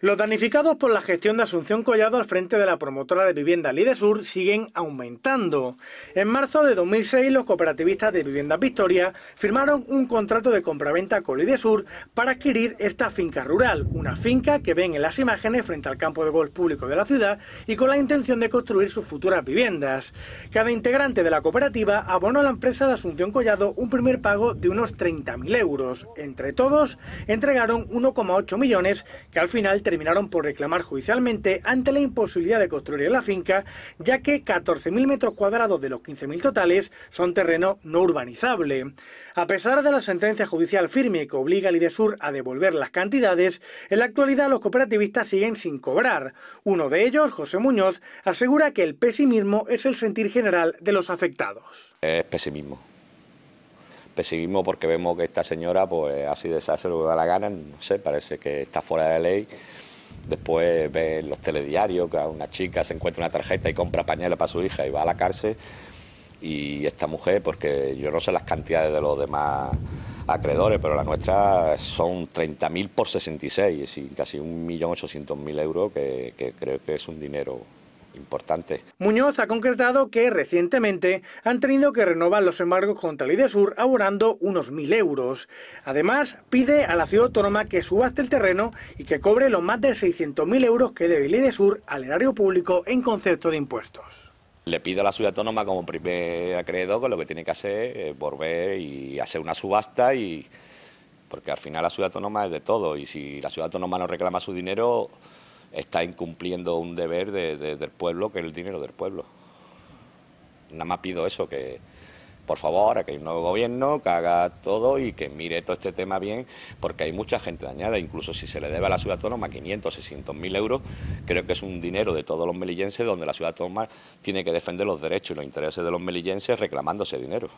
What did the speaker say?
Los danificados por la gestión de Asunción Collado al frente de la promotora de vivienda Sur siguen aumentando. En marzo de 2006, los cooperativistas de Viviendas Victoria firmaron un contrato de compraventa con Sur para adquirir esta finca rural, una finca que ven en las imágenes frente al campo de golf público de la ciudad y con la intención de construir sus futuras viviendas. Cada integrante de la cooperativa abonó a la empresa de Asunción Collado un primer pago de unos 30.000 euros. Entre todos, entregaron 1,8 millones que al final terminaron por reclamar judicialmente ante la imposibilidad de construir la finca, ya que 14.000 metros cuadrados de los 15.000 totales son terreno no urbanizable. A pesar de la sentencia judicial firme que obliga al IDESUR a devolver las cantidades, en la actualidad los cooperativistas siguen sin cobrar. Uno de ellos, José Muñoz, asegura que el pesimismo es el sentir general de los afectados. Es pesimismo pesimismo porque vemos que esta señora, pues así de lo que da la gana, no sé, parece que está fuera de ley. Después ve en los telediarios que una chica se encuentra una tarjeta y compra pañales para su hija y va a la cárcel. Y esta mujer, porque pues, yo no sé las cantidades de los demás acreedores, pero la nuestra son 30.000 por 66, es decir, casi 1.800.000 euros, que, que creo que es un dinero Importante. Muñoz ha concretado que recientemente han tenido que renovar los embargos contra el IDESUR ahorrando unos 1.000 euros. Además, pide a la ciudad autónoma que subaste el terreno y que cobre los más de 600.000 euros que debe el IDESUR al erario público en concepto de impuestos. Le pido a la ciudad autónoma como primer acreedor que lo que tiene que hacer es volver y hacer una subasta y porque al final la ciudad autónoma es de todo y si la ciudad autónoma no reclama su dinero está incumpliendo un deber de, del pueblo, que es el dinero del pueblo. Nada más pido eso, que por favor, ahora que hay un nuevo gobierno, que haga todo y que mire todo este tema bien, porque hay mucha gente dañada, incluso si se le debe a la ciudad autónoma 500, 600 mil euros, creo que es un dinero de todos los melillenses donde la ciudad autónoma tiene que defender los derechos y los intereses de los melillenses reclamando ese dinero.